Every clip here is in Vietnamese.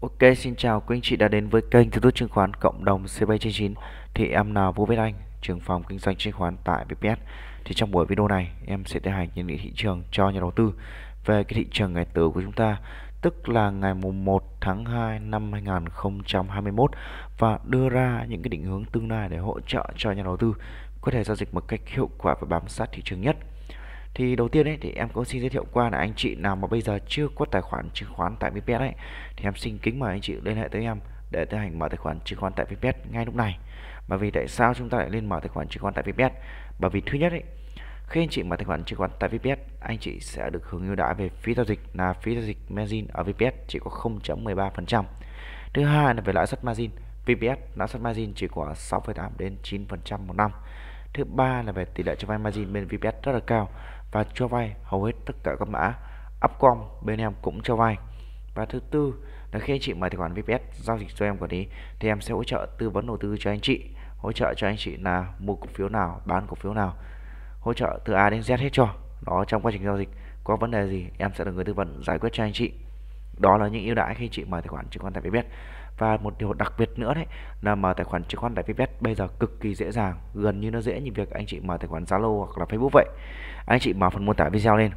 Ok, xin chào quý anh chị đã đến với kênh Thứ tốt chứng khoán cộng đồng CB99 Thì em là Vũ Viết Anh, trưởng phòng kinh doanh chứng khoán tại BPS Thì trong buổi video này em sẽ tiến hành những thị trường cho nhà đầu tư về cái thị trường ngày tử của chúng ta Tức là ngày mùng 1 tháng 2 năm 2021 Và đưa ra những cái định hướng tương lai để hỗ trợ cho nhà đầu tư Có thể giao dịch một cách hiệu quả và bám sát thị trường nhất thì đầu tiên ấy, thì em có xin giới thiệu qua là anh chị nào mà bây giờ chưa có tài khoản chứng khoán tại VPS ấy thì em xin kính mời anh chị liên hệ tới em để tiến hành mở tài khoản chứng khoán tại VPS ngay lúc này bởi vì tại sao chúng ta lại lên mở tài khoản chứng khoán tại VPS bởi vì thứ nhất ấy, khi anh chị mở tài khoản chứng khoán tại VPS anh chị sẽ được hưởng ưu đãi về phí giao dịch là phí giao dịch margin ở VPS chỉ có 0.13% thứ hai là về lãi suất margin VPS lãi suất margin chỉ có 6,8 đến 9% một năm thứ ba là về tỷ lệ cho vay margin bên VPS rất là cao và cho vay hầu hết tất cả các mã Upcom bên em cũng cho vay và thứ tư là khi anh chị mở tài khoản VPS giao dịch cho em quản lý thì em sẽ hỗ trợ tư vấn đầu tư cho anh chị hỗ trợ cho anh chị là mua cổ phiếu nào bán cổ phiếu nào hỗ trợ từ A đến Z hết cho đó trong quá trình giao dịch có vấn đề gì em sẽ là người tư vấn giải quyết cho anh chị đó là những ưu đãi khi anh chị mở tài khoản chứng khoán tại VPS và một điều đặc biệt nữa đấy là mở tài khoản chứng khoán tại VPS bây giờ cực kỳ dễ dàng gần như nó dễ như việc anh chị mở tài khoản Zalo hoặc là Facebook vậy anh chị mở phần mô tả video lên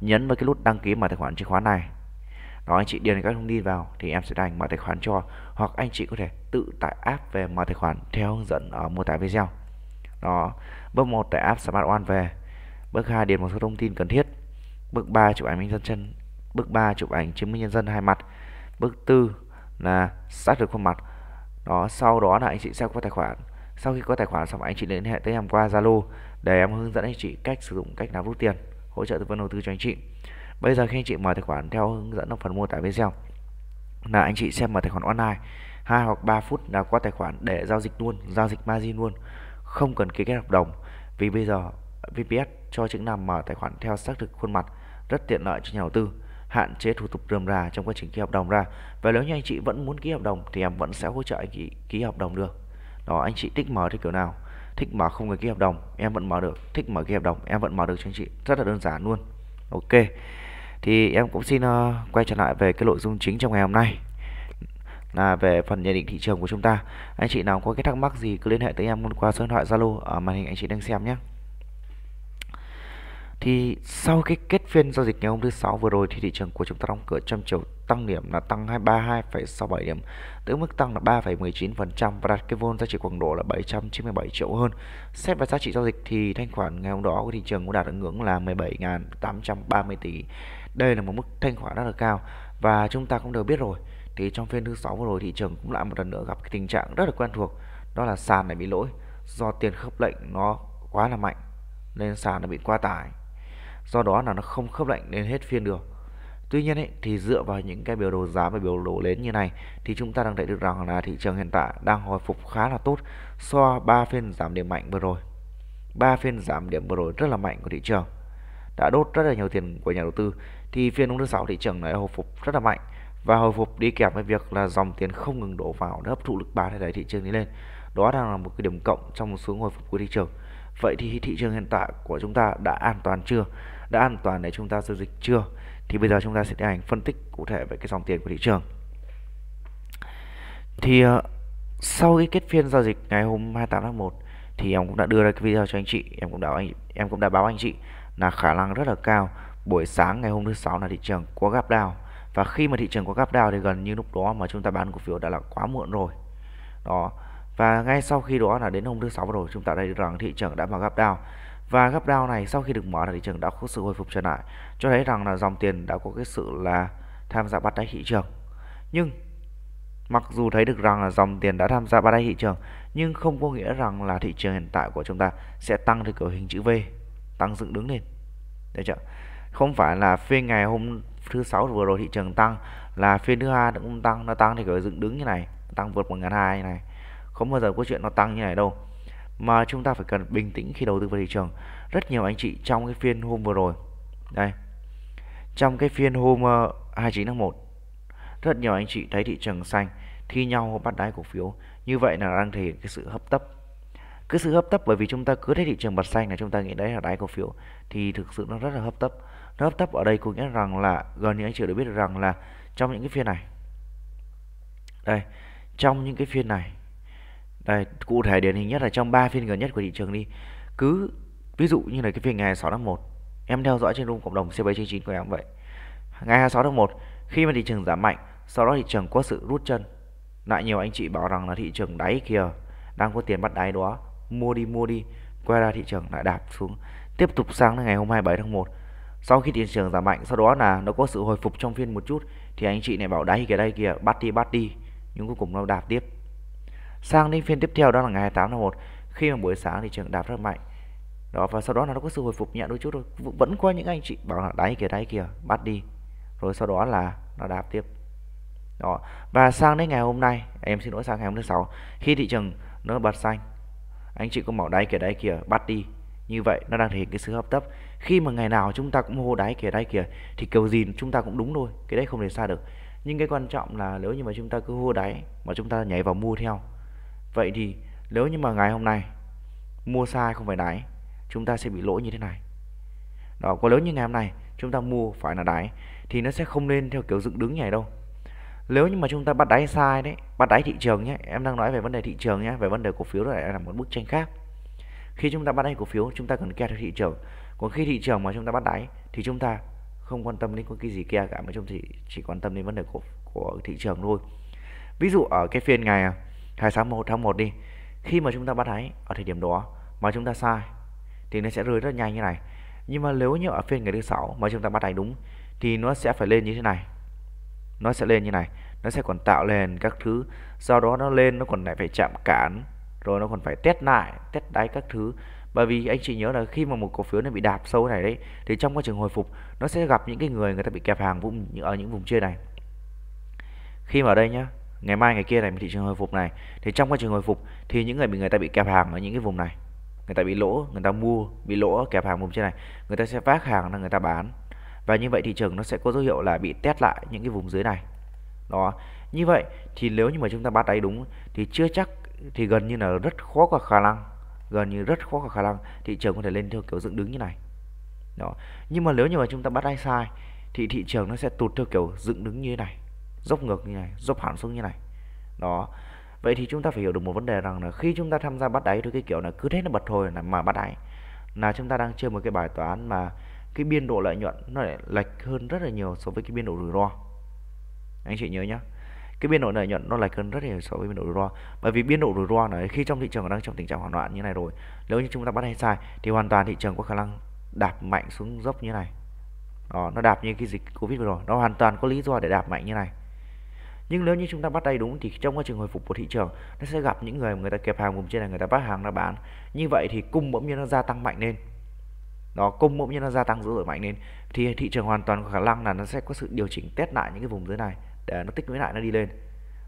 nhấn vào cái nút đăng ký mở tài khoản chứng khoán này đó anh chị điền các thông tin vào thì em sẽ đành mở tài khoản cho hoặc anh chị có thể tự tải app về mở tài khoản theo hướng dẫn ở mô tả video đó bước một tải app Smart One về bước hai điền một số thông tin cần thiết bước 3 chụp ảnh minh dân chân bước 3 chụp ảnh chứng minh nhân dân hai mặt bước 4 là xác thực khuôn mặt đó sau đó là anh chị sẽ có tài khoản sau khi có tài khoản xong anh chị liên hệ tới em qua Zalo để em hướng dẫn anh chị cách sử dụng cách nào rút tiền hỗ trợ tư vấn đầu tư cho anh chị bây giờ khi anh chị mở tài khoản theo hướng dẫn ở phần mô tả video là anh chị xem mở tài khoản online 2 hoặc 3 phút là qua tài khoản để giao dịch luôn giao dịch margin luôn không cần ký kết hợp đồng vì bây giờ VPS cho chức năng mở tài khoản theo xác thực khuôn mặt rất tiện lợi cho nhà đầu tư hạn chế thủ tục rườm rà trong quá trình ký hợp đồng ra và nếu như anh chị vẫn muốn ký hợp đồng thì em vẫn sẽ hỗ trợ anh chị ký hợp đồng được đó anh chị thích mở thì kiểu nào thích mở không người ký hợp đồng em vẫn mở được thích mở ký hợp đồng em vẫn mở được cho anh chị rất là đơn giản luôn ok thì em cũng xin uh, quay trở lại về cái nội dung chính trong ngày hôm nay là về phần nhận định thị trường của chúng ta anh chị nào có cái thắc mắc gì cứ liên hệ tới em qua số điện thoại zalo ở màn hình anh chị đang xem nhé thì sau cái kết phiên giao dịch ngày hôm thứ sáu vừa rồi thì thị trường của chúng ta đóng cửa trong chiều tăng điểm là tăng 232,67 điểm, tức mức tăng là 3,19% và đạt cái vốn giá trị khoảng độ là 797 triệu hơn. Xét về giá trị giao dịch thì thanh khoản ngày hôm đó của thị trường cũng đạt ở ngưỡng là 17.830 tỷ. Đây là một mức thanh khoản rất là cao và chúng ta cũng đều biết rồi thì trong phiên thứ sáu vừa rồi thị trường cũng lại một lần nữa gặp cái tình trạng rất là quen thuộc đó là sàn này bị lỗi do tiền khớp lệnh nó quá là mạnh nên sàn nó bị quá tải do đó là nó không khớp lệnh đến hết phiên được Tuy nhiên ấy, thì dựa vào những cái biểu đồ giá và biểu đồ lên như này thì chúng ta đang thấy được rằng là thị trường hiện tại đang hồi phục khá là tốt so 3 phiên giảm điểm mạnh vừa rồi. 3 phiên giảm điểm vừa rồi rất là mạnh của thị trường. Đã đốt rất là nhiều tiền của nhà đầu tư thì phiên hôm thứ sáu thị trường lại hồi phục rất là mạnh và hồi phục đi kèm với việc là dòng tiền không ngừng đổ vào để hấp thụ lực bán để đẩy thị trường đi lên. Đó đang là một cái điểm cộng trong một xuống hồi phục của thị trường. Vậy thì thị trường hiện tại của chúng ta đã an toàn chưa? đã an toàn để chúng ta giao dịch chưa thì bây giờ chúng ta sẽ tiến hành phân tích cụ thể về cái dòng tiền của thị trường thì ờ, sau cái kết phiên giao dịch ngày hôm 28 tháng 1 thì em cũng đã đưa ra cái video cho anh chị em cũng đã anh em cũng đã báo anh chị là khả năng rất là cao buổi sáng ngày hôm thứ sáu là thị trường có gap down và khi mà thị trường có gap down thì gần như lúc đó mà chúng ta bán cổ phiếu đã là quá muộn rồi đó và ngay sau khi đó là đến hôm thứ sáu rồi chúng ta thấy rằng thị trường đã vào gap down và gấp down này sau khi được mở là thị trường đã có sự hồi phục trở lại, cho thấy rằng là dòng tiền đã có cái sự là tham gia bắt đáy thị trường. Nhưng mặc dù thấy được rằng là dòng tiền đã tham gia bắt đáy thị trường, nhưng không có nghĩa rằng là thị trường hiện tại của chúng ta sẽ tăng theo kiểu hình chữ V, tăng dựng đứng lên. Được chưa? Không phải là phiên ngày hôm thứ sáu vừa rồi thị trường tăng là phiên thứ hai cũng tăng nó tăng thì kiểu dựng đứng như này tăng vượt một ngàn hai này không bao giờ có chuyện nó tăng như này đâu mà chúng ta phải cần bình tĩnh khi đầu tư vào thị trường rất nhiều anh chị trong cái phiên hôm vừa rồi đây trong cái phiên hôm 29 ờ, tháng 1 rất nhiều anh chị thấy thị trường xanh thi nhau bắt đáy cổ phiếu như vậy là đang thể hiện cái sự hấp tấp cứ sự hấp tấp bởi vì chúng ta cứ thấy thị trường bật xanh là chúng ta nghĩ đấy là đáy cổ phiếu thì thực sự nó rất là hấp tấp nó hấp tấp ở đây có nghĩa rằng là gần như anh chị đã biết được rằng là trong những cái phiên này đây trong những cái phiên này đây cụ thể điển hình nhất là trong 3 phiên gần nhất của thị trường đi cứ ví dụ như là cái phiên ngày 6 tháng 1 em theo dõi trên room cộng đồng C799 của em vậy ngày 26 tháng 1 khi mà thị trường giảm mạnh sau đó thị trường có sự rút chân lại nhiều anh chị bảo rằng là thị trường đáy kia đang có tiền bắt đáy đó mua đi mua đi quay ra thị trường lại đạp xuống tiếp tục sang đến ngày hôm 27 tháng 1 sau khi thị trường giảm mạnh sau đó là nó có sự hồi phục trong phiên một chút thì anh chị này bảo đáy kia đây kia bắt đi bắt đi nhưng cuối cùng nó đạp tiếp sang đến phiên tiếp theo đó là ngày 28 tháng 1 khi mà buổi sáng thì trường đạp rất mạnh đó và sau đó là nó có sự hồi phục nhẹ đôi chút thôi vẫn có những anh chị bảo là đáy kìa đáy kìa bắt đi rồi sau đó là nó đạp tiếp đó và sang đến ngày hôm nay em xin lỗi sang ngày hôm thứ sáu khi thị trường nó bật xanh anh chị cũng bảo đáy kìa đáy kìa bắt đi như vậy nó đang thể hiện cái sự hấp tấp khi mà ngày nào chúng ta cũng hô đáy kìa đáy kìa thì kiểu gì chúng ta cũng đúng thôi cái đấy không thể xa được nhưng cái quan trọng là nếu như mà chúng ta cứ hô đáy mà chúng ta nhảy vào mua theo Vậy thì nếu như mà ngày hôm nay mua sai không phải đáy chúng ta sẽ bị lỗi như thế này. Đó, còn nếu như ngày hôm nay chúng ta mua phải là đáy thì nó sẽ không lên theo kiểu dựng đứng nhảy đâu. Nếu như mà chúng ta bắt đáy sai đấy, bắt đáy thị trường nhé, em đang nói về vấn đề thị trường nhé, về vấn đề cổ phiếu đó là một bức tranh khác. Khi chúng ta bắt đáy cổ phiếu, chúng ta cần kẹt theo thị trường. Còn khi thị trường mà chúng ta bắt đáy thì chúng ta không quan tâm đến cái gì kia cả mà chúng thì chỉ quan tâm đến vấn đề của của thị trường thôi. Ví dụ ở cái phiên ngày à, thái sáng một tháng một đi khi mà chúng ta bắt đáy ở thời điểm đó mà chúng ta sai thì nó sẽ rơi rất nhanh như này nhưng mà nếu như ở phiên ngày thứ sáu mà chúng ta bắt đáy đúng thì nó sẽ phải lên như thế này nó sẽ lên như này nó sẽ còn tạo lên các thứ sau đó nó lên nó còn lại phải chạm cản rồi nó còn phải test lại test đáy các thứ bởi vì anh chị nhớ là khi mà một cổ phiếu nó bị đạp sâu này đấy thì trong quá trình hồi phục nó sẽ gặp những cái người người ta bị kẹp hàng vùng ở những vùng trên này khi mà ở đây nhá ngày mai ngày kia này thị trường hồi phục này thì trong quá trình hồi phục thì những người bị người ta bị kẹp hàng ở những cái vùng này người ta bị lỗ người ta mua bị lỗ kẹp hàng vùng trên này người ta sẽ vác hàng là người ta bán và như vậy thị trường nó sẽ có dấu hiệu là bị test lại những cái vùng dưới này đó như vậy thì nếu như mà chúng ta bắt đáy đúng thì chưa chắc thì gần như là rất khó có khả năng gần như rất khó có khả năng thị trường có thể lên theo kiểu dựng đứng như này đó nhưng mà nếu như mà chúng ta bắt đáy sai thì thị trường nó sẽ tụt theo kiểu dựng đứng như thế này dốc ngược như này dốc hẳn xuống như này đó vậy thì chúng ta phải hiểu được một vấn đề rằng là khi chúng ta tham gia bắt đáy thì cái kiểu là cứ thế nó bật thôi là mà bắt đáy là chúng ta đang chơi một cái bài toán mà cái biên độ lợi nhuận nó lại lệch hơn rất là nhiều so với cái biên độ rủi ro anh chị nhớ nhá cái biên độ lợi nhuận nó lệch hơn rất nhiều so với biên độ rủi ro bởi vì biên độ rủi ro là khi trong thị trường đang trong tình trạng hoảng loạn như này rồi nếu như chúng ta bắt hay sai thì hoàn toàn thị trường có khả năng đạp mạnh xuống dốc như này đó, nó đạp như cái dịch covid vừa rồi nó hoàn toàn có lý do để đạp mạnh như này nhưng nếu như chúng ta bắt tay đúng thì trong quá trình hồi phục của thị trường nó sẽ gặp những người mà người ta kẹp hàng vùng trên này người ta bắt hàng nó bán như vậy thì cung bỗng nhiên nó gia tăng mạnh lên đó cung bỗng nhiên nó gia tăng dữ dội mạnh lên thì thị trường hoàn toàn có khả năng là nó sẽ có sự điều chỉnh test lại những cái vùng dưới này để nó tích lũy lại nó đi lên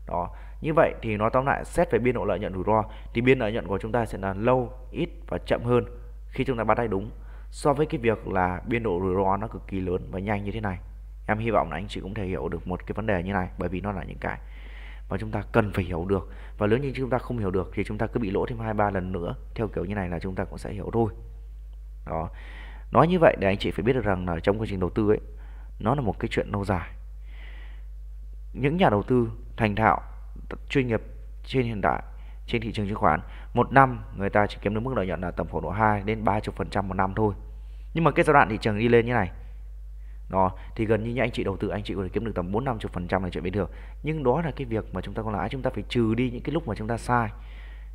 đó như vậy thì nó tóm lại xét về biên độ lợi nhuận rủi ro thì biên lợi nhuận của chúng ta sẽ là lâu ít và chậm hơn khi chúng ta bắt tay đúng so với cái việc là biên độ rủi ro nó cực kỳ lớn và nhanh như thế này em hy vọng là anh chị cũng thể hiểu được một cái vấn đề như này bởi vì nó là những cái mà chúng ta cần phải hiểu được và nếu như chúng ta không hiểu được thì chúng ta cứ bị lỗ thêm hai ba lần nữa theo kiểu như này là chúng ta cũng sẽ hiểu thôi đó nói như vậy để anh chị phải biết được rằng là trong quá trình đầu tư ấy nó là một cái chuyện lâu dài những nhà đầu tư thành thạo chuyên nghiệp trên hiện đại trên thị trường chứng khoán một năm người ta chỉ kiếm được mức lợi nhuận là tầm khoảng độ 2 đến 30 phần trăm một năm thôi nhưng mà cái giai đoạn thị trường đi lên như này đó thì gần như như anh chị đầu tư anh chị có thể kiếm được tầm 4 chục phần trăm là chuyện bình thường nhưng đó là cái việc mà chúng ta có lãi chúng ta phải trừ đi những cái lúc mà chúng ta sai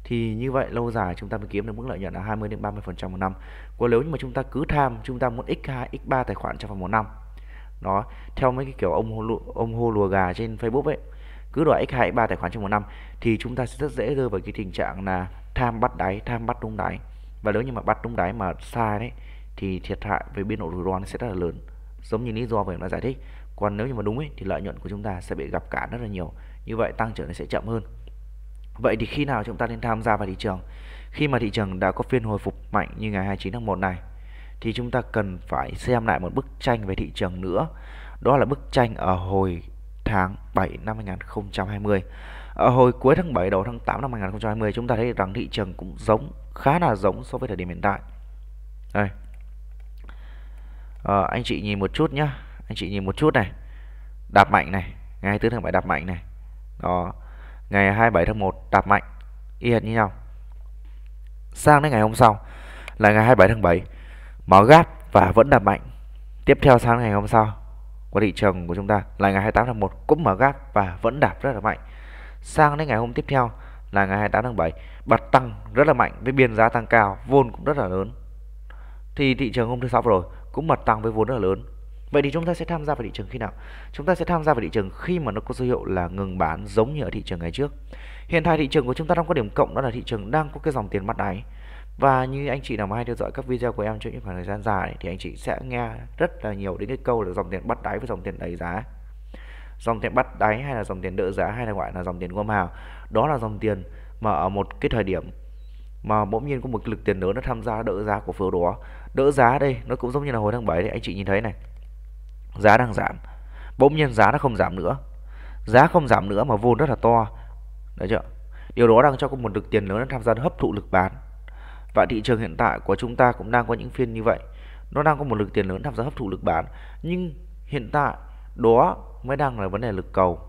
thì như vậy lâu dài chúng ta mới kiếm được mức lợi nhuận là 20 đến 30 phần trăm một năm còn nếu như mà chúng ta cứ tham chúng ta muốn x2 x3 tài khoản trong vòng một năm đó theo mấy cái kiểu ông hô lùa, ông hô lùa gà trên Facebook ấy cứ đòi x2 x3 tài khoản trong một năm thì chúng ta sẽ rất dễ rơi vào cái tình trạng là tham bắt đáy tham bắt đúng đáy và nếu như mà bắt đúng đáy mà sai đấy thì thiệt hại về biên độ rủi ro sẽ rất là lớn giống như lý do mà em đã giải thích còn nếu như mà đúng ấy, thì lợi nhuận của chúng ta sẽ bị gặp cản rất là nhiều như vậy tăng trưởng nó sẽ chậm hơn vậy thì khi nào chúng ta nên tham gia vào thị trường khi mà thị trường đã có phiên hồi phục mạnh như ngày 29 tháng 1 này thì chúng ta cần phải xem lại một bức tranh về thị trường nữa đó là bức tranh ở hồi tháng 7 năm 2020 ở hồi cuối tháng 7 đầu tháng 8 năm 2020 chúng ta thấy rằng thị trường cũng giống khá là giống so với thời điểm hiện tại đây à, anh chị nhìn một chút nhá anh chị nhìn một chút này đạp mạnh này ngày 24 tháng 7 đạp mạnh này đó ngày 27 tháng 1 đạp mạnh y hệt như nhau sang đến ngày hôm sau là ngày 27 tháng 7 mở gap và vẫn đạp mạnh tiếp theo sang ngày hôm sau của thị trường của chúng ta là ngày 28 tháng 1 cũng mở gap và vẫn đạp rất là mạnh sang đến ngày hôm tiếp theo là ngày 28 tháng 7 bật tăng rất là mạnh với biên giá tăng cao vôn cũng rất là lớn thì thị trường hôm thứ sáu rồi cũng mật tăng với vốn rất là lớn. Vậy thì chúng ta sẽ tham gia vào thị trường khi nào? Chúng ta sẽ tham gia vào thị trường khi mà nó có dấu hiệu là ngừng bán giống như ở thị trường ngày trước. Hiện tại thị trường của chúng ta đang có điểm cộng đó là thị trường đang có cái dòng tiền bắt đáy. Và như anh chị nào mà hay theo dõi các video của em trong những khoảng thời gian dài thì anh chị sẽ nghe rất là nhiều đến cái câu là dòng tiền bắt đáy với dòng tiền đẩy giá. Dòng tiền bắt đáy hay là dòng tiền đỡ giá hay là gọi là dòng tiền gom hào. Đó là dòng tiền mà ở một cái thời điểm mà bỗng nhiên có một lực tiền lớn nó tham gia đỡ giá cổ phiếu đó đỡ giá đây nó cũng giống như là hồi tháng 7 đấy anh chị nhìn thấy này giá đang giảm bỗng nhiên giá nó không giảm nữa giá không giảm nữa mà vốn rất là to đấy chưa điều đó đang cho có một lực tiền lớn nó tham gia hấp thụ lực bán và thị trường hiện tại của chúng ta cũng đang có những phiên như vậy nó đang có một lực tiền lớn tham gia hấp thụ lực bán nhưng hiện tại đó mới đang là vấn đề lực cầu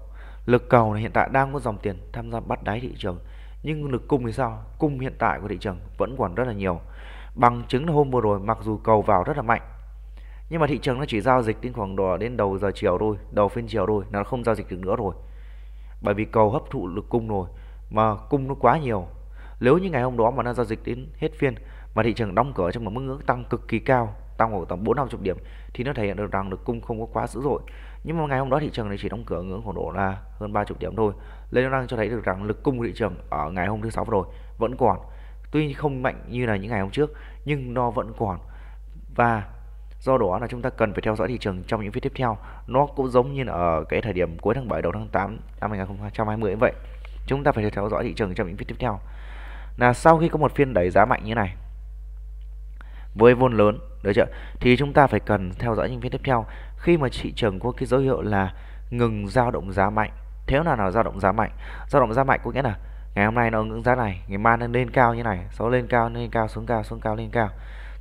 lực cầu này hiện tại đang có dòng tiền tham gia bắt đáy thị trường nhưng lực cung thì sao cung hiện tại của thị trường vẫn còn rất là nhiều bằng chứng là hôm vừa rồi mặc dù cầu vào rất là mạnh nhưng mà thị trường nó chỉ giao dịch đến khoảng độ đến đầu giờ chiều thôi đầu phiên chiều thôi nó không giao dịch được nữa rồi bởi vì cầu hấp thụ lực cung rồi mà cung nó quá nhiều nếu như ngày hôm đó mà nó giao dịch đến hết phiên mà thị trường đóng cửa trong một mức ngưỡng tăng cực kỳ cao tăng khoảng tầm bốn năm chục điểm thì nó thể hiện được rằng lực cung không có quá dữ dội nhưng mà ngày hôm đó thị trường này chỉ đóng cửa ngưỡng khoảng độ là hơn 30 điểm thôi Lên đang cho thấy được rằng lực cung của thị trường ở ngày hôm thứ sáu vừa rồi vẫn còn tuy không mạnh như là những ngày hôm trước nhưng nó vẫn còn và do đó là chúng ta cần phải theo dõi thị trường trong những phiên tiếp theo nó cũng giống như là ở cái thời điểm cuối tháng 7 đầu tháng 8 năm 2020 vậy chúng ta phải theo dõi thị trường trong những phiên tiếp theo là sau khi có một phiên đẩy giá mạnh như này với vốn lớn được chưa thì chúng ta phải cần theo dõi những phiên tiếp theo khi mà thị trường có cái dấu hiệu là ngừng dao động giá mạnh thế nào là dao động giá mạnh dao động giá mạnh có nghĩa là ngày hôm nay nó ngưỡng giá này ngày mai nó lên cao như này sau lên cao lên cao xuống cao xuống cao lên cao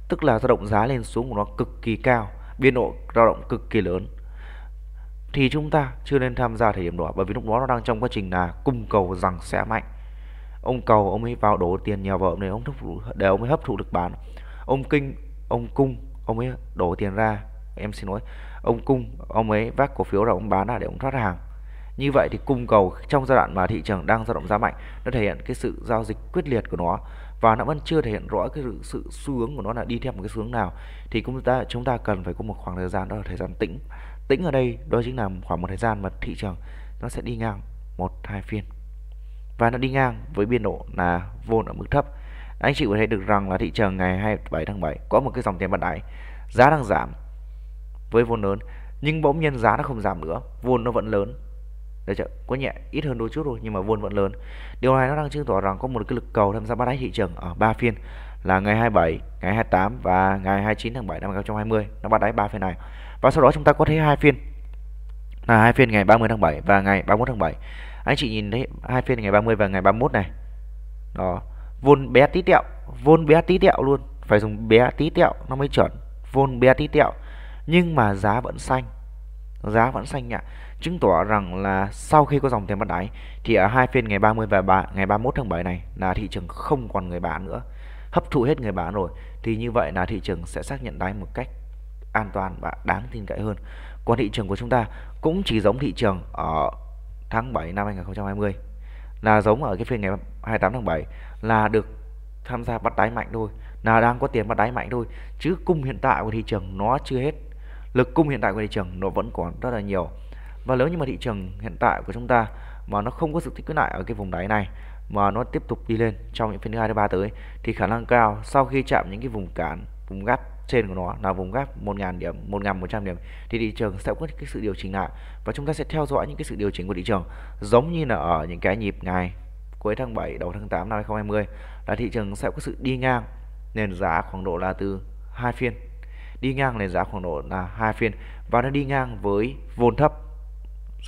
tức là dao động giá lên xuống của nó cực kỳ cao biên độ dao động cực kỳ lớn thì chúng ta chưa nên tham gia thời điểm đó bởi vì lúc đó nó đang trong quá trình là cung cầu rằng sẽ mạnh ông cầu ông ấy vào đổ tiền nhiều vợ ông này ông thúc để ông ấy hấp thụ được bán ông kinh ông cung ông ấy đổ tiền ra em xin lỗi ông cung ông ấy vác cổ phiếu là ông bán là để ông thoát hàng như vậy thì cung cầu trong giai đoạn mà thị trường đang dao động giá mạnh nó thể hiện cái sự giao dịch quyết liệt của nó và nó vẫn chưa thể hiện rõ cái sự xu hướng của nó là đi theo một cái xu hướng nào thì chúng ta chúng ta cần phải có một khoảng thời gian đó là thời gian tĩnh tĩnh ở đây đó chính là khoảng một thời gian mà thị trường nó sẽ đi ngang một hai phiên và nó đi ngang với biên độ là vốn ở mức thấp anh chị có thể được rằng là thị trường ngày 27 tháng 7 có một cái dòng tiền bật đáy giá đang giảm với vốn lớn nhưng bỗng nhiên giá nó không giảm nữa vốn nó vẫn lớn được chưa? có nhẹ ít hơn đôi chút thôi nhưng mà vốn vẫn lớn điều này nó đang chứng tỏ rằng có một cái lực cầu tham gia bán đáy thị trường ở ba phiên là ngày 27, ngày 28 và ngày 29 tháng 7 năm 2020 nó bắt đáy ba phiên này và sau đó chúng ta có thấy hai phiên là hai phiên ngày 30 tháng 7 và ngày 31 tháng 7 anh chị nhìn thấy hai phiên ngày 30 và ngày 31 này đó vốn bé tí tẹo vốn bé tí tẹo luôn phải dùng bé tí tẹo nó mới chuẩn vốn bé tí tẹo nhưng mà giá vẫn xanh giá vẫn xanh ạ chứng tỏ rằng là sau khi có dòng tiền bắt đáy thì ở hai phiên ngày 30 và 3, ngày 31 tháng 7 này là thị trường không còn người bán nữa hấp thụ hết người bán rồi thì như vậy là thị trường sẽ xác nhận đáy một cách an toàn và đáng tin cậy hơn còn thị trường của chúng ta cũng chỉ giống thị trường ở tháng 7 năm 2020 là giống ở cái phiên ngày 28 tháng 7 là được tham gia bắt đáy mạnh thôi là đang có tiền bắt đáy mạnh thôi chứ cung hiện tại của thị trường nó chưa hết lực cung hiện tại của thị trường nó vẫn còn rất là nhiều và nếu như mà thị trường hiện tại của chúng ta mà nó không có sự tích lũy lại ở cái vùng đáy này mà nó tiếp tục đi lên trong những phiên thứ hai thứ ba tới thì khả năng cao sau khi chạm những cái vùng cản vùng gap trên của nó là vùng gáp 1.000 điểm 1.100 điểm thì thị trường sẽ có cái sự điều chỉnh lại và chúng ta sẽ theo dõi những cái sự điều chỉnh của thị trường giống như là ở những cái nhịp ngày cuối tháng 7 đầu tháng 8 năm 2020 là thị trường sẽ có sự đi ngang nền giá khoảng độ là từ hai phiên đi ngang lên giá khoảng độ là hai phiên và nó đi ngang với vốn thấp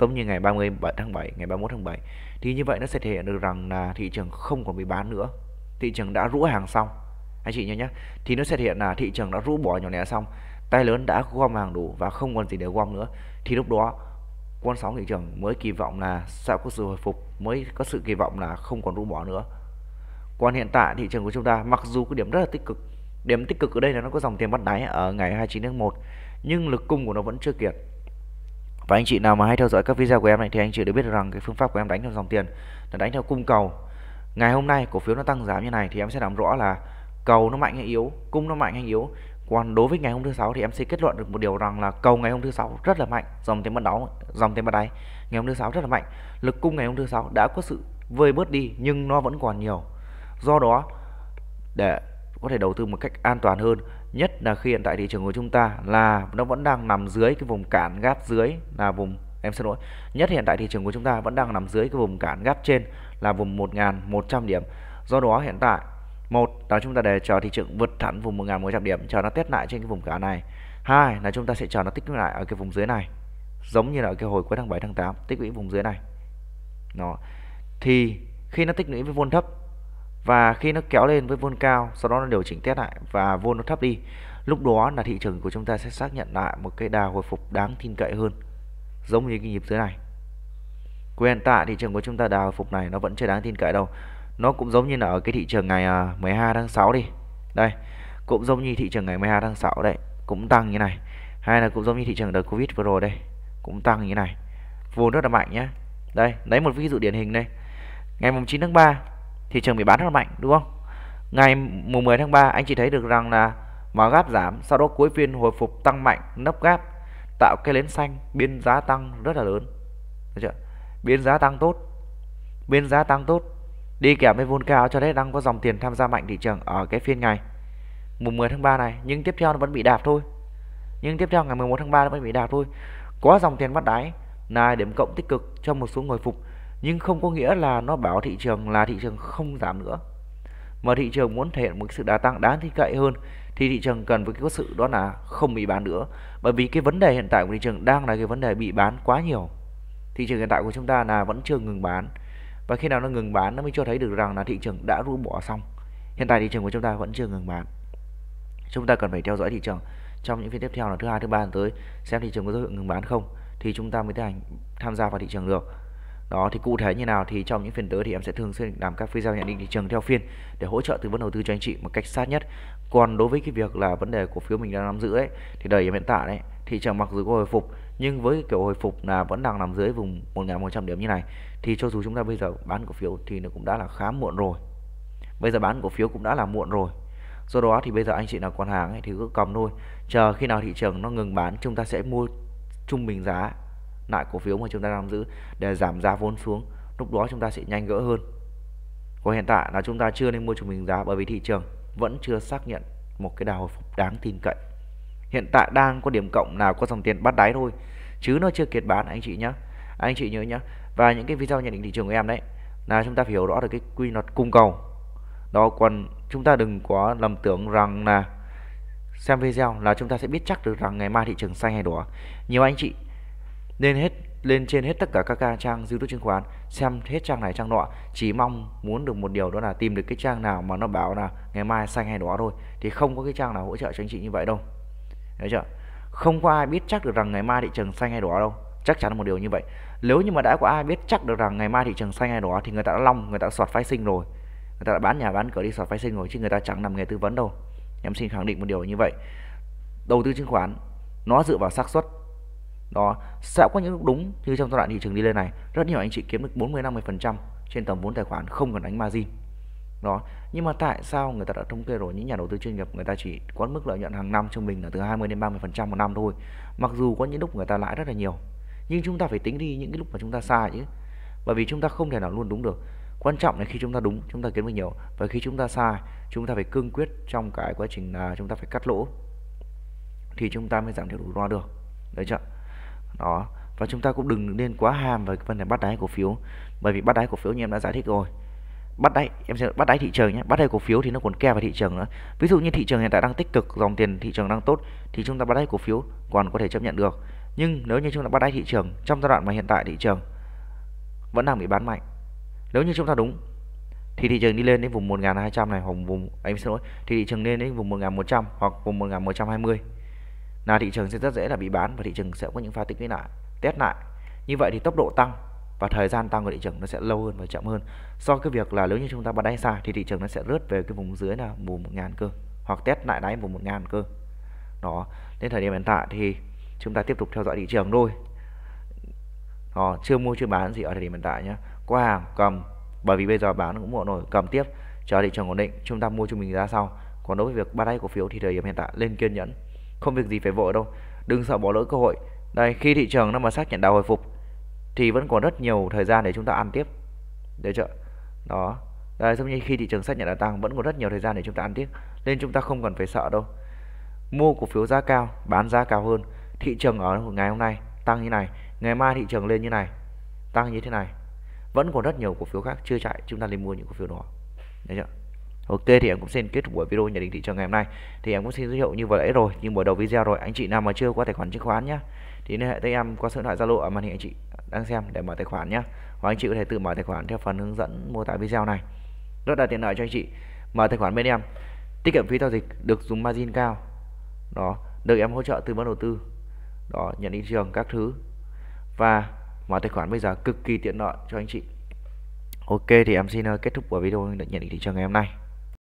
giống như ngày 37 tháng 7, ngày 31 tháng 7 thì như vậy nó sẽ thể hiện được rằng là thị trường không còn bị bán nữa thị trường đã rũ hàng xong anh chị nhớ nhé thì nó sẽ thể hiện là thị trường đã rũ bỏ nhỏ lẻ xong tay lớn đã gom hàng đủ và không còn gì để gom nữa thì lúc đó con sóng thị trường mới kỳ vọng là sẽ có sự hồi phục mới có sự kỳ vọng là không còn rũ bỏ nữa còn hiện tại thị trường của chúng ta mặc dù cái điểm rất là tích cực điểm tích cực ở đây là nó có dòng tiền bắt đáy ở ngày 29 tháng 1 nhưng lực cung của nó vẫn chưa kiệt và anh chị nào mà hay theo dõi các video của em này thì anh chị đều biết rằng cái phương pháp của em đánh theo dòng tiền là đánh theo cung cầu ngày hôm nay cổ phiếu nó tăng giảm như này thì em sẽ làm rõ là cầu nó mạnh hay yếu cung nó mạnh hay yếu còn đối với ngày hôm thứ sáu thì em sẽ kết luận được một điều rằng là cầu ngày hôm thứ sáu rất là mạnh dòng tiền bắt đáy, dòng tiền bắt đáy ngày hôm thứ sáu rất là mạnh lực cung ngày hôm thứ sáu đã có sự vơi bớt đi nhưng nó vẫn còn nhiều do đó để có thể đầu tư một cách an toàn hơn nhất là khi hiện tại thị trường của chúng ta là nó vẫn đang nằm dưới cái vùng cản gáp dưới là vùng em xin lỗi nhất hiện tại thị trường của chúng ta vẫn đang nằm dưới cái vùng cản gáp trên là vùng 1.100 điểm do đó hiện tại một là chúng ta để chờ thị trường vượt thẳng vùng 1.100 điểm chờ nó test lại trên cái vùng cản này hai là chúng ta sẽ chờ nó tích lũy lại ở cái vùng dưới này giống như là ở cái hồi cuối tháng 7 tháng 8 tích lũy vùng dưới này nó thì khi nó tích lũy với vôn thấp và khi nó kéo lên với vôn cao sau đó nó điều chỉnh test lại và vôn nó thấp đi lúc đó là thị trường của chúng ta sẽ xác nhận lại một cái đà hồi phục đáng tin cậy hơn giống như cái nhịp dưới này của hiện tại thị trường của chúng ta đà hồi phục này nó vẫn chưa đáng tin cậy đâu nó cũng giống như là ở cái thị trường ngày 12 à, tháng 6 đi đây cũng giống như thị trường ngày 12 tháng 6 đấy cũng tăng như này hay là cũng giống như thị trường đợt covid vừa rồi đây cũng tăng như này vốn rất là mạnh nhé đây lấy một ví dụ điển hình đây ngày mùng 9 tháng 3 thị trường bị bán rất là mạnh đúng không ngày mùng 10 tháng 3 anh chị thấy được rằng là mở gáp giảm sau đó cuối phiên hồi phục tăng mạnh nấp gáp tạo cái lến xanh biên giá tăng rất là lớn được chưa? biên giá tăng tốt biên giá tăng tốt đi kèm với vốn cao cho thấy đang có dòng tiền tham gia mạnh thị trường ở cái phiên ngày mùng 10 tháng 3 này nhưng tiếp theo nó vẫn bị đạp thôi nhưng tiếp theo ngày 11 tháng 3 nó vẫn bị đạp thôi có dòng tiền bắt đáy là điểm cộng tích cực cho một số người phục nhưng không có nghĩa là nó bảo thị trường là thị trường không giảm nữa mà thị trường muốn thể hiện một sự đa tăng đáng tin cậy hơn thì thị trường cần với cái sự đó là không bị bán nữa bởi vì cái vấn đề hiện tại của thị trường đang là cái vấn đề bị bán quá nhiều thị trường hiện tại của chúng ta là vẫn chưa ngừng bán và khi nào nó ngừng bán nó mới cho thấy được rằng là thị trường đã rũ bỏ xong hiện tại thị trường của chúng ta vẫn chưa ngừng bán chúng ta cần phải theo dõi thị trường trong những phiên tiếp theo là thứ hai thứ ba tới xem thị trường có dấu hiệu ngừng bán không thì chúng ta mới tiến hành tham gia vào thị trường được đó thì cụ thể như nào thì trong những phiên tới thì em sẽ thường xuyên làm các video nhận định thị trường theo phiên để hỗ trợ tư vấn đầu tư cho anh chị một cách sát nhất còn đối với cái việc là vấn đề cổ phiếu mình đang nắm giữ ấy thì đầy hiện tại đấy thị trường mặc dù có hồi phục nhưng với kiểu hồi phục là vẫn đang nằm dưới vùng 1.100 điểm như này thì cho dù chúng ta bây giờ bán cổ phiếu thì nó cũng đã là khá muộn rồi bây giờ bán cổ phiếu cũng đã là muộn rồi do đó thì bây giờ anh chị nào còn hàng ấy, thì cứ cầm thôi chờ khi nào thị trường nó ngừng bán chúng ta sẽ mua trung bình giá lại cổ phiếu mà chúng ta nắm giữ để giảm giá vốn xuống lúc đó chúng ta sẽ nhanh gỡ hơn còn hiện tại là chúng ta chưa nên mua chủ mình giá bởi vì thị trường vẫn chưa xác nhận một cái đà hồi phục đáng tin cậy hiện tại đang có điểm cộng nào có dòng tiền bắt đáy thôi chứ nó chưa kiệt bán anh chị nhé anh chị nhớ nhé và những cái video nhận định thị trường của em đấy là chúng ta phải hiểu rõ được cái quy luật cung cầu đó còn chúng ta đừng có lầm tưởng rằng là xem video là chúng ta sẽ biết chắc được rằng ngày mai thị trường xanh hay đỏ nhiều anh chị nên hết lên trên hết tất cả các trang youtube chứng khoán xem hết trang này trang nọ chỉ mong muốn được một điều đó là tìm được cái trang nào mà nó bảo là ngày mai xanh hay đỏ thôi thì không có cái trang nào hỗ trợ cho anh chị như vậy đâu đấy chưa không có ai biết chắc được rằng ngày mai thị trường xanh hay đỏ đâu chắc chắn là một điều như vậy nếu như mà đã có ai biết chắc được rằng ngày mai thị trường xanh hay đỏ thì người ta đã long người ta đã sọt phái sinh rồi người ta đã bán nhà bán cửa đi sọt phái sinh rồi chứ người ta chẳng làm nghề tư vấn đâu em xin khẳng định một điều như vậy đầu tư chứng khoán nó dựa vào xác suất đó sẽ có những lúc đúng như trong giai đoạn thị trường đi lên này rất nhiều anh chị kiếm được 40 50 phần trăm trên tổng vốn tài khoản không cần đánh margin đó nhưng mà tại sao người ta đã thống kê rồi những nhà đầu tư chuyên nghiệp người ta chỉ có mức lợi nhuận hàng năm trung bình là từ 20 đến 30 phần trăm một năm thôi mặc dù có những lúc người ta lãi rất là nhiều nhưng chúng ta phải tính đi những cái lúc mà chúng ta sai chứ bởi vì chúng ta không thể nào luôn đúng được quan trọng là khi chúng ta đúng chúng ta kiếm được nhiều và khi chúng ta sai chúng ta phải cương quyết trong cái quá trình là chúng ta phải cắt lỗ thì chúng ta mới giảm thiểu rủi ro được đấy chưa đó và chúng ta cũng đừng nên quá ham về vấn đề bắt đáy cổ phiếu bởi vì bắt đáy cổ phiếu như em đã giải thích rồi bắt đáy em sẽ bắt đáy thị trường nhé bắt đáy cổ phiếu thì nó còn keo vào thị trường nữa ví dụ như thị trường hiện tại đang tích cực dòng tiền thị trường đang tốt thì chúng ta bắt đáy cổ phiếu còn có thể chấp nhận được nhưng nếu như chúng ta bắt đáy thị trường trong giai đoạn mà hiện tại thị trường vẫn đang bị bán mạnh nếu như chúng ta đúng thì thị trường đi lên đến vùng 1200 này hoặc vùng em xin lỗi thì thị trường lên đến vùng 1100 hoặc vùng 1120 là thị trường sẽ rất dễ là bị bán và thị trường sẽ có những pha tích lũy lại test lại như vậy thì tốc độ tăng và thời gian tăng của thị trường nó sẽ lâu hơn và chậm hơn so với cái việc là nếu như chúng ta bắt đáy xa thì thị trường nó sẽ rớt về cái vùng dưới là vùng một ngàn cơ hoặc test lại đáy vùng một ngàn cơ đó đến thời điểm hiện tại thì chúng ta tiếp tục theo dõi thị trường thôi đó, chưa mua chưa bán gì ở thời điểm hiện tại nhé qua hàng cầm bởi vì bây giờ bán cũng muộn rồi cầm tiếp chờ thị trường ổn định chúng ta mua trung bình giá sau còn đối với việc bắt đáy cổ phiếu thì thời điểm hiện tại lên kiên nhẫn không việc gì phải vội đâu đừng sợ bỏ lỡ cơ hội đây khi thị trường nó mà xác nhận đà hồi phục thì vẫn còn rất nhiều thời gian để chúng ta ăn tiếp được chưa đó đây giống như khi thị trường xác nhận đã tăng vẫn còn rất nhiều thời gian để chúng ta ăn tiếp nên chúng ta không cần phải sợ đâu mua cổ phiếu giá cao bán giá cao hơn thị trường ở ngày hôm nay tăng như này ngày mai thị trường lên như này tăng như thế này vẫn còn rất nhiều cổ phiếu khác chưa chạy chúng ta nên mua những cổ phiếu đó được chưa Ok thì em cũng xin kết thúc buổi video nhận định thị trường ngày hôm nay. Thì em cũng xin giới thiệu như vừa nãy rồi, như mở đầu video rồi, anh chị nào mà chưa có tài khoản chứng khoán nhá thì liên hệ tới em qua số điện thoại Zalo ở màn hình anh chị đang xem để mở tài khoản nhá Hoặc anh chị có thể tự mở tài khoản theo phần hướng dẫn mô tả video này. Rất là tiện lợi cho anh chị. Mở tài khoản bên em, tiết kiệm phí giao dịch được dùng margin cao. Đó, được em hỗ trợ tư vấn đầu tư. Đó, nhận thị trường các thứ. Và mở tài khoản bây giờ cực kỳ tiện lợi cho anh chị. Ok thì em xin ờ, kết thúc buổi video nhận định thị trường ngày hôm nay.